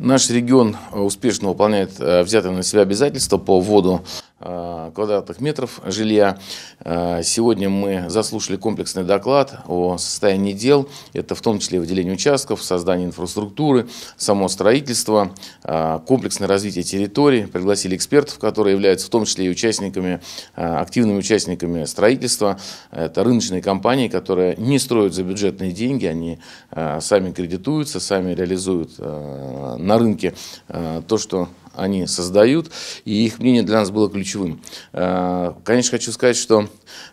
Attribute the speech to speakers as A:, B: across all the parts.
A: Наш регион э, успешно выполняет э, взятые на себя обязательства по вводу Э, квадратных метров жилья. Э, сегодня мы заслушали комплексный доклад о состоянии дел. Это в том числе выделение участков, создание инфраструктуры, само строительство, э, комплексное развитие территории. Пригласили экспертов, которые являются в том числе и участниками, активными участниками строительства. Это рыночные компании, которые не строят за бюджетные деньги, они сами кредитуются, сами реализуют на рынке то, что они создают, и их мнение для нас было ключевым. Э, конечно, хочу сказать, что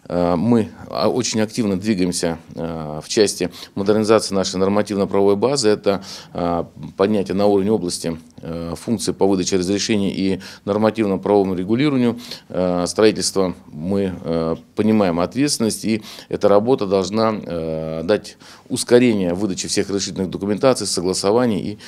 A: э, мы а, очень активно двигаемся э, в части модернизации нашей нормативно-правовой базы. Это поднятие на уровень области функции по выдаче разрешений и нормативно-правовому регулированию строительства. Мы понимаем ответственность, и эта работа должна дать ускорение выдачи всех разрешительных документаций, согласований и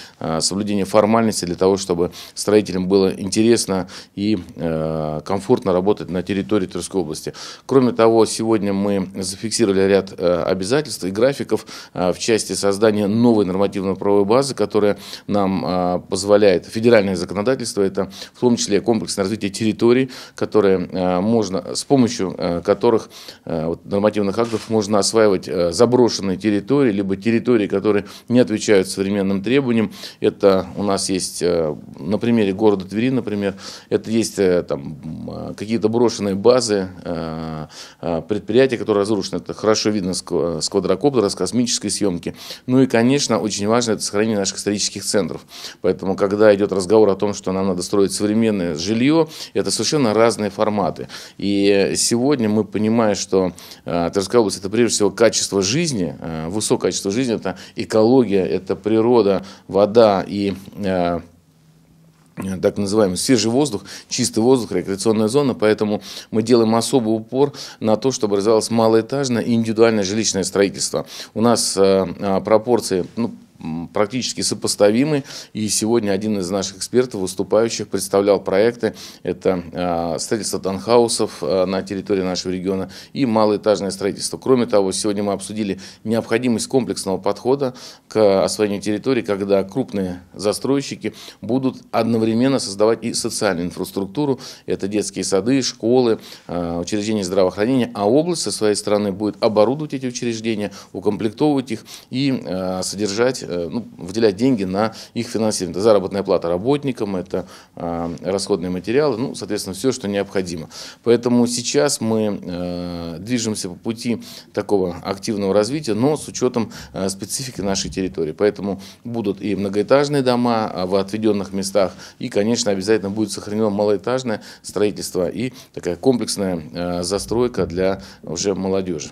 A: соблюдения формальности для того, чтобы строительство исполнителям было интересно и э, комфортно работать на территории Тверской области. Кроме того, сегодня мы зафиксировали ряд э, обязательств и графиков э, в части создания новой нормативно-правовой базы, которая нам позволяет, федеральное законодательство, это в том числе комплексное развитие территорий, которые можно, с помощью которых нормативных актов можно осваивать заброшенные территории, либо территории, которые не отвечают современным требованиям. Это у нас есть на примере города Твери, например, это есть э, там э, какие-то брошенные базы, э, предприятия, которые разрушены. Это хорошо видно с квадрокоптера, с космической съемки. Ну и, конечно, очень важно это сохранение наших исторических центров. Поэтому, когда идет разговор о том, что нам надо строить современное жилье, это совершенно разные форматы. И сегодня мы понимаем, что Тверская область – это прежде всего качество жизни, высокое качество жизни, это экология, это природа, вода и э, Э, так называемый свежий воздух, чистый воздух, рекреационная зона, поэтому мы делаем особый упор на то, чтобы развивалось малоэтажное индивидуальное жилищное строительство. У нас э, э, пропорции, ну, практически сопоставимы. И сегодня один из наших экспертов, выступающих, представлял проекты. Это а, строительство танхаусов а, на территории нашего региона и малоэтажное строительство. Кроме того, сегодня мы обсудили необходимость комплексного подхода к освоению территории, когда крупные застройщики будут одновременно создавать и социальную инфраструктуру. Это детские сады, школы, а, учреждения здравоохранения. А область со своей стороны будет оборудовать эти учреждения, укомплектовывать их и содержать э, Э, ну, выделять деньги на их финансирование. Это заработная плата работникам, это э, расходные материалы, ну, соответственно, все, что необходимо. Поэтому сейчас мы э, движемся по пути такого активного развития, но с учетом специфики нашей территории. Поэтому будут и многоэтажные дома а, в отведенных местах, и, конечно, обязательно будет сохранено малоэтажное строительство и такая комплексная застройка для уже молодежи.